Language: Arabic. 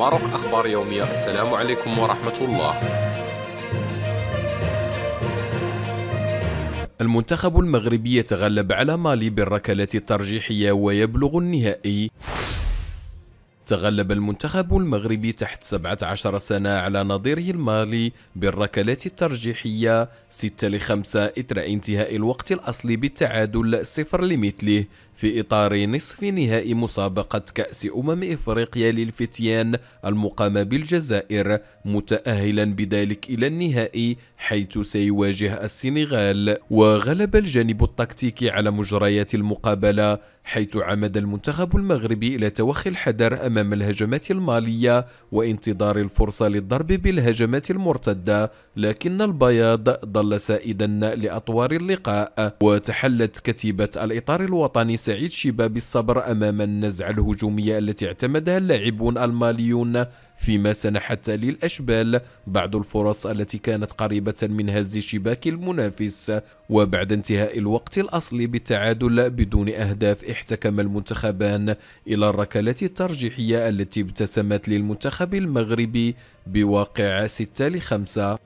ماروك أخبار يومية السلام عليكم ورحمة الله المنتخب المغربي يتغلب على مالي بالركلة الترجيحية ويبلغ النهائي تغلب المنتخب المغربي تحت 17 سنة على نظيره المالي بالركلات الترجيحية 6 ل 5 إثر انتهاء الوقت الأصلي بالتعادل 0 لمثله في إطار نصف نهائي مسابقة كأس أمم إفريقيا للفتيان المقامة بالجزائر متأهلا بذلك إلى النهائي حيث سيواجه السنغال وغلب الجانب التكتيكي على مجريات المقابلة حيث عمد المنتخب المغربي إلى توخي الحذر أمام الهجمات المالية وانتظار الفرصة للضرب بالهجمات المرتدة لكن البياض ظل سائدا لأطوار اللقاء وتحلت كتيبة الإطار الوطني سعيد شباب الصبر أمام النزعة الهجومية التي اعتمدها اللاعبون الماليون فيما سنحت للأشبال بعض الفرص التي كانت قريبة من هز شباك المنافس وبعد انتهاء الوقت الأصلي بالتعادل بدون أهداف احتكم المنتخبان إلى الركلات الترجيحية التي ابتسمت للمنتخب المغربي بواقع 6 ل 5